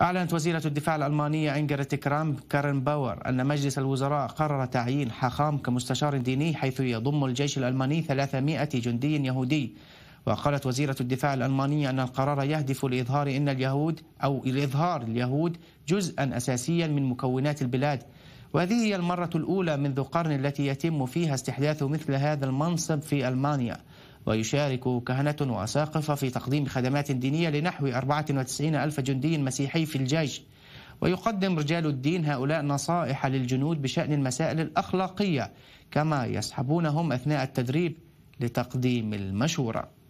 أعلنت وزيرة الدفاع الألمانية إنجرت كرام كارن باور أن مجلس الوزراء قرر تعيين حخام كمستشار ديني حيث يضم الجيش الألماني 300 جندي يهودي وقالت وزيرة الدفاع الألمانية أن القرار يهدف لإظهار أن اليهود أو لإظهار اليهود جزءا أساسيا من مكونات البلاد وهذه هي المرة الأولى منذ قرن التي يتم فيها استحداث مثل هذا المنصب في ألمانيا ويشارك كهنة وأساقفة في تقديم خدمات دينية لنحو 94 ألف جندي مسيحي في الجيش ويقدم رجال الدين هؤلاء نصائح للجنود بشأن المسائل الأخلاقية كما يصحبونهم أثناء التدريب لتقديم المشورة